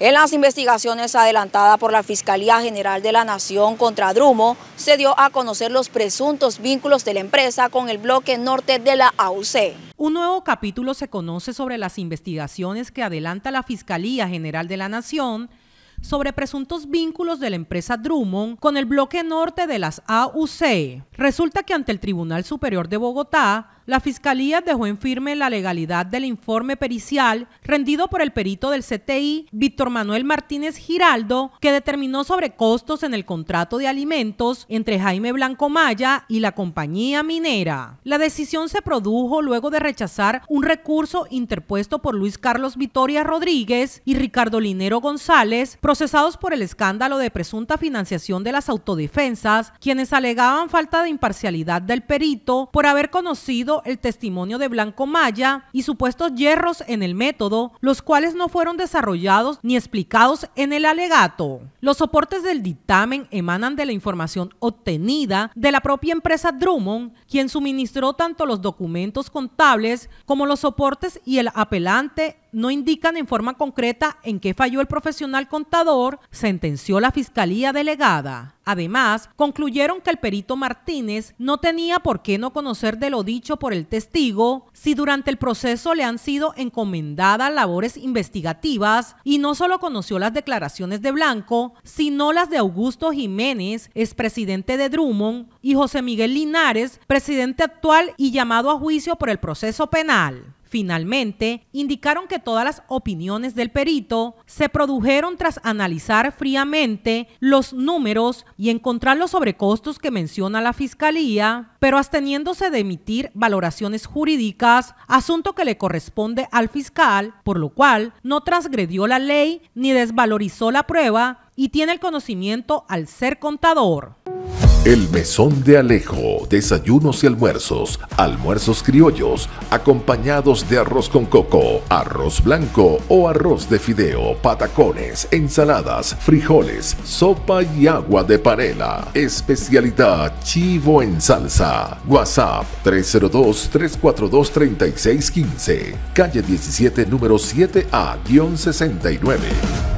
En las investigaciones adelantadas por la Fiscalía General de la Nación contra Drumo, se dio a conocer los presuntos vínculos de la empresa con el bloque norte de la AUC. Un nuevo capítulo se conoce sobre las investigaciones que adelanta la Fiscalía General de la Nación sobre presuntos vínculos de la empresa Drummond con el bloque norte de las AUC. Resulta que ante el Tribunal Superior de Bogotá, la Fiscalía dejó en firme la legalidad del informe pericial rendido por el perito del CTI, Víctor Manuel Martínez Giraldo, que determinó sobre costos en el contrato de alimentos entre Jaime Blanco Maya y la compañía minera. La decisión se produjo luego de rechazar un recurso interpuesto por Luis Carlos Vitoria Rodríguez y Ricardo Linero González, procesados por el escándalo de presunta financiación de las autodefensas, quienes alegaban falta de imparcialidad del perito por haber conocido el testimonio de Blanco Maya y supuestos hierros en el método, los cuales no fueron desarrollados ni explicados en el alegato. Los soportes del dictamen emanan de la información obtenida de la propia empresa Drummond, quien suministró tanto los documentos contables como los soportes y el apelante no indican en forma concreta en qué falló el profesional contador, sentenció la fiscalía delegada. Además, concluyeron que el perito Martínez no tenía por qué no conocer de lo dicho por el testigo si durante el proceso le han sido encomendadas labores investigativas y no solo conoció las declaraciones de Blanco, sino las de Augusto Jiménez, expresidente de Drummond, y José Miguel Linares, presidente actual y llamado a juicio por el proceso penal. Finalmente, indicaron que todas las opiniones del perito se produjeron tras analizar fríamente los números y encontrar los sobrecostos que menciona la Fiscalía, pero absteniéndose de emitir valoraciones jurídicas, asunto que le corresponde al fiscal, por lo cual no transgredió la ley ni desvalorizó la prueba y tiene el conocimiento al ser contador. El Mesón de Alejo, desayunos y almuerzos, almuerzos criollos, acompañados de arroz con coco, arroz blanco o arroz de fideo, patacones, ensaladas, frijoles, sopa y agua de parela. Especialidad chivo en salsa. WhatsApp 302-342-3615, calle 17, número 7A-69.